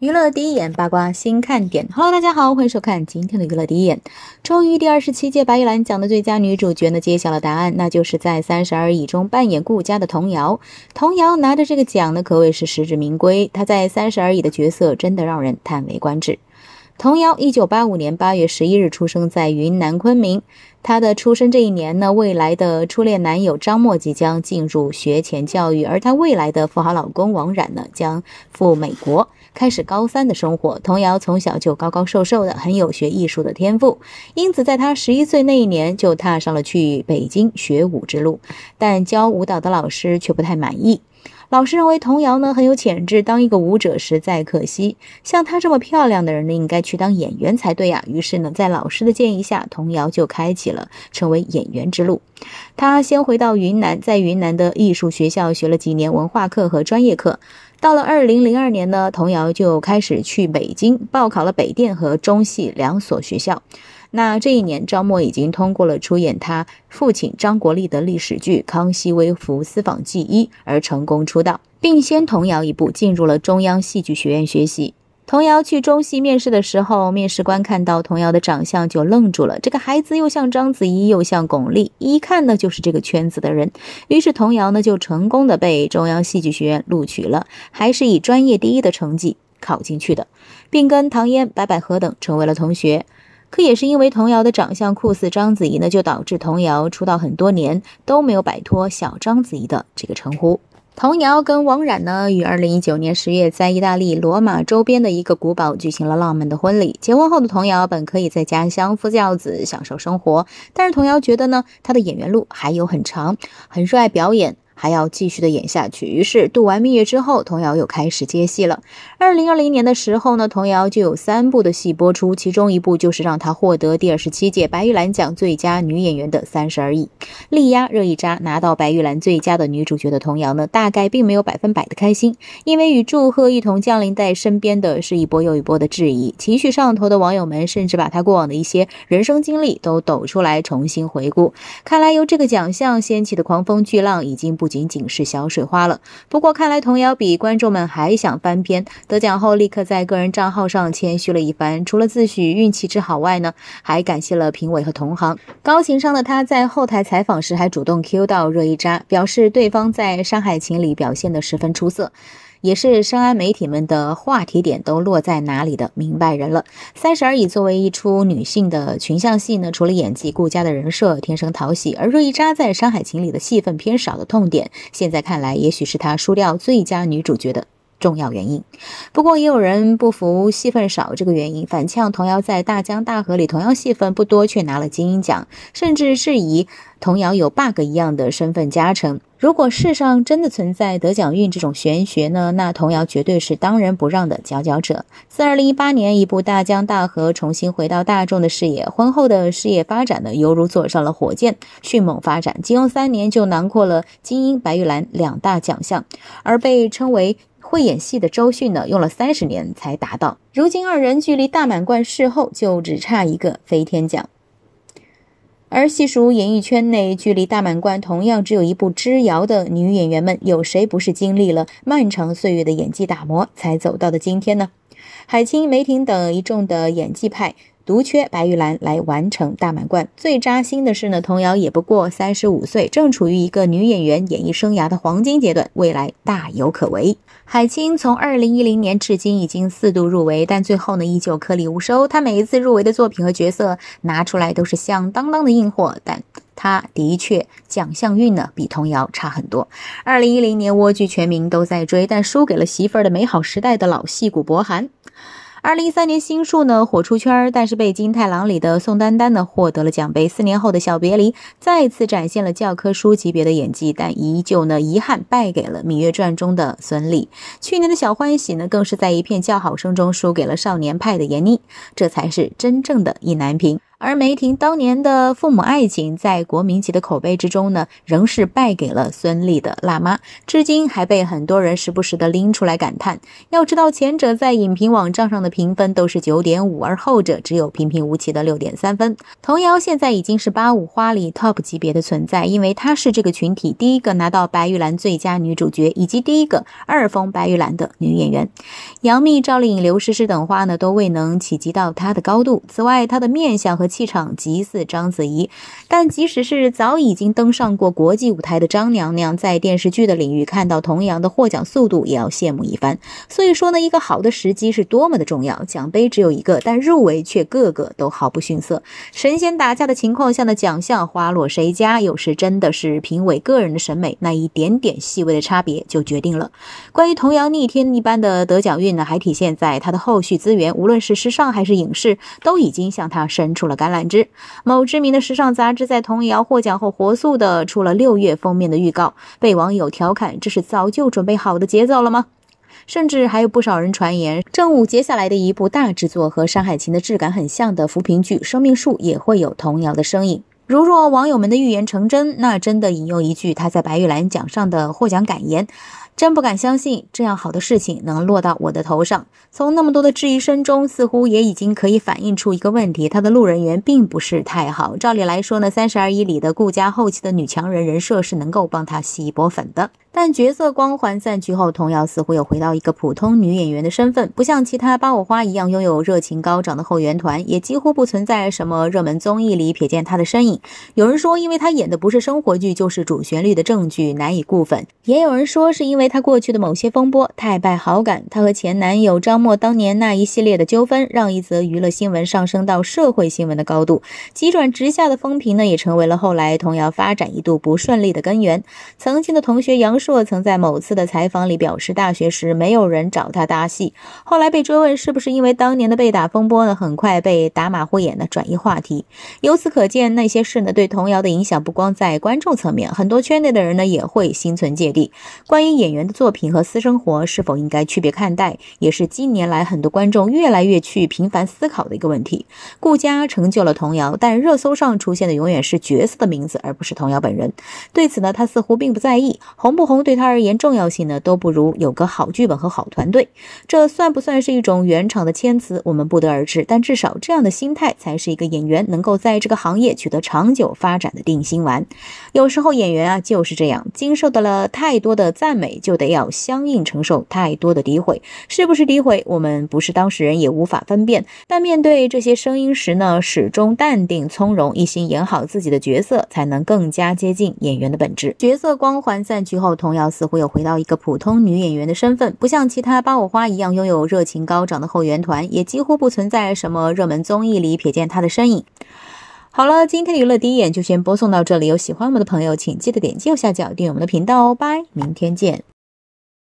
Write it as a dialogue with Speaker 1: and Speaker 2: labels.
Speaker 1: 娱乐第一眼八卦新看点，Hello，大家好，欢迎收看今天的娱乐第一眼。终于，第二十七届白玉兰奖的最佳女主角呢，揭晓了答案，那就是在《三十而已》中扮演顾佳的童瑶。童瑶拿着这个奖呢，可谓是实至名归。她在《三十而已》的角色真的让人叹为观止。童瑶，一九八五年八月十一日出生在云南昆明。她的出生这一年呢，未来的初恋男友张默即将进入学前教育，而她未来的富豪老公王冉呢，将赴美国。开始高三的生活，童瑶从小就高高瘦瘦的，很有学艺术的天赋，因此在她十一岁那一年就踏上了去北京学舞之路。但教舞蹈的老师却不太满意，老师认为童瑶呢很有潜质，当一个舞者实在可惜，像她这么漂亮的人呢应该去当演员才对呀。于是呢，在老师的建议下，童瑶就开启了成为演员之路。她先回到云南，在云南的艺术学校学了几年文化课和专业课。到了二零零二年呢，童谣就开始去北京报考了北电和中戏两所学校。那这一年，张默已经通过了出演他父亲张国立的历史剧《康熙微服私访记一》而成功出道，并先童谣一步进入了中央戏剧学院学习。童瑶去中戏面试的时候，面试官看到童瑶的长相就愣住了。这个孩子又像章子怡，又像巩俐，一看呢就是这个圈子的人。于是童瑶呢就成功的被中央戏剧学院录取了，还是以专业第一的成绩考进去的，并跟唐嫣、白百合等成为了同学。可也是因为童瑶的长相酷似章子怡呢，就导致童瑶出道很多年都没有摆脱“小章子怡”的这个称呼。童谣跟王冉呢，于二零一九年十月在意大利罗马周边的一个古堡举行了浪漫的婚礼。结婚后的童谣本可以在家乡夫教子，享受生活，但是童谣觉得呢，她的演员路还有很长，很热爱表演。还要继续的演下去。于是度完蜜月之后，童瑶又开始接戏了。二零二零年的时候呢，童瑶就有三部的戏播出，其中一部就是让她获得第二十七届白玉兰奖最佳女演员的《三十而已》，力压热依扎拿到白玉兰最佳的女主角的童瑶呢，大概并没有百分百的开心，因为与祝贺一同降临在身边的是一波又一波的质疑。情绪上头的网友们甚至把她过往的一些人生经历都抖出来，重新回顾。看来由这个奖项掀起的狂风巨浪已经不。仅仅是小水花了。不过看来童谣比观众们还想翻篇，得奖后立刻在个人账号上谦虚了一番，除了自诩运气之好外呢，还感谢了评委和同行。高情商的他在后台采访时还主动 Q 到热依扎，表示对方在《山海情》里表现的十分出色。也是深谙媒体们的话题点都落在哪里的明白人了。三十而已作为一出女性的群像戏呢，除了演技，顾佳的人设天生讨喜，而若一扎在《山海情》里的戏份偏少的痛点，现在看来，也许是她输掉最佳女主角的。重要原因，不过也有人不服戏份少这个原因，反呛童谣在《大江大河》里同样戏份不多却拿了金鹰奖，甚至质疑童谣有 bug 一样的身份加成。如果世上真的存在得奖运这种玄学呢？那童谣绝对是当仁不让的佼佼者。自二零一八年一部《大江大河》重新回到大众的视野，婚后的事业发展呢，犹如坐上了火箭，迅猛发展，仅用三年就囊括了金鹰、白玉兰两大奖项，而被称为。会演戏的周迅呢，用了三十年才达到。如今二人距离大满贯事后就只差一个飞天奖。而细数演艺圈内距离大满贯同样只有一步之遥的女演员们，有谁不是经历了漫长岁月的演技打磨才走到的今天呢？海清、梅婷等一众的演技派。独缺白玉兰来完成大满贯。最扎心的是呢，童瑶也不过三十五岁，正处于一个女演员演艺生涯的黄金阶段，未来大有可为。海清从二零一零年至今已经四度入围，但最后呢依旧颗粒无收。她每一次入围的作品和角色拿出来都是响当当的硬货，但她的确奖项运呢比童瑶差很多。二零一零年，蜗居全民都在追，但输给了媳妇儿的美好时代的老戏骨博寒。二零一三年，《新树呢火出圈儿，但是被《金太郎》里的宋丹丹呢获得了奖杯。四年后，《的小别离》再次展现了教科书级别的演技，但依旧呢遗憾败给了《芈月传》中的孙俪。去年的《小欢喜》呢，更是在一片叫好声中输给了《少年派》的闫妮，这才是真正的意难平。而梅婷当年的父母爱情，在国民级的口碑之中呢，仍是败给了孙俪的辣妈，至今还被很多人时不时的拎出来感叹。要知道，前者在影评网站上的评分都是九点五，而后者只有平平无奇的六点三分。童瑶现在已经是八五花里 TOP 级别的存在，因为她是这个群体第一个拿到白玉兰最佳女主角，以及第一个二封白玉兰的女演员。杨幂、赵丽颖、刘诗诗等花呢，都未能企及到她的高度。此外，她的面相和气场极似章子怡，但即使是早已经登上过国际舞台的张娘娘，在电视剧的领域看到童扬的获奖速度，也要羡慕一番。所以说呢，一个好的时机是多么的重要。奖杯只有一个，但入围却个个都毫不逊色。神仙打架的情况下呢，奖项花落谁家，有时真的是评委个人的审美那一点点细微的差别就决定了。关于童扬逆天一般的得奖运呢，还体现在他的后续资源，无论是时尚还是影视，都已经向他伸出了。橄榄枝，某知名的时尚杂志在童谣获奖后，火速的出了六月封面的预告，被网友调侃这是早就准备好的节奏了吗？甚至还有不少人传言，正午接下来的一部大制作和《山海情》的质感很像的扶贫剧《生命树》也会有童谣的身影。如若网友们的预言成真，那真的引用一句他在白玉兰奖上的获奖感言。真不敢相信，这样好的事情能落到我的头上。从那么多的质疑声中，似乎也已经可以反映出一个问题：他的路人缘并不是太好。照理来说呢，《三十而已》里的顾家后期的女强人人设是能够帮他吸一波粉的。但角色光环散去后，童瑶似乎又回到一个普通女演员的身份，不像其他八五花一样拥有热情高涨的后援团，也几乎不存在什么热门综艺里瞥见她的身影。有人说，因为她演的不是生活剧，就是主旋律的正剧，难以顾粉；也有人说，是因为她过去的某些风波太败好感，她和前男友张默当年那一系列的纠纷，让一则娱乐新闻上升到社会新闻的高度，急转直下的风评呢，也成为了后来童瑶发展一度不顺利的根源。曾经的同学杨。硕曾在某次的采访里表示，大学时没有人找他搭戏。后来被追问是不是因为当年的被打风波呢，很快被打马虎眼的转移话题。由此可见，那些事呢对童谣的影响不光在观众层面，很多圈内的人呢也会心存芥蒂。关于演员的作品和私生活是否应该区别看待，也是近年来很多观众越来越去频繁思考的一个问题。顾家成就了童谣，但热搜上出现的永远是角色的名字，而不是童谣本人。对此呢，他似乎并不在意，红不。红对他而言重要性呢，都不如有个好剧本和好团队。这算不算是一种原厂的签词，我们不得而知。但至少这样的心态才是一个演员能够在这个行业取得长久发展的定心丸。有时候演员啊就是这样，经受得了太多的赞美，就得要相应承受太多的诋毁。是不是诋毁，我们不是当事人也无法分辨。但面对这些声音时呢，始终淡定从容，一心演好自己的角色，才能更加接近演员的本质。角色光环散去后。童谣似乎又回到一个普通女演员的身份，不像其他八五花一样拥有热情高涨的后援团，也几乎不存在什么热门综艺里瞥见她的身影。好了，今天的娱乐第一眼就先播送到这里，有喜欢我们的朋友，请记得点击右下角订阅我们的频道哦，拜，明天见。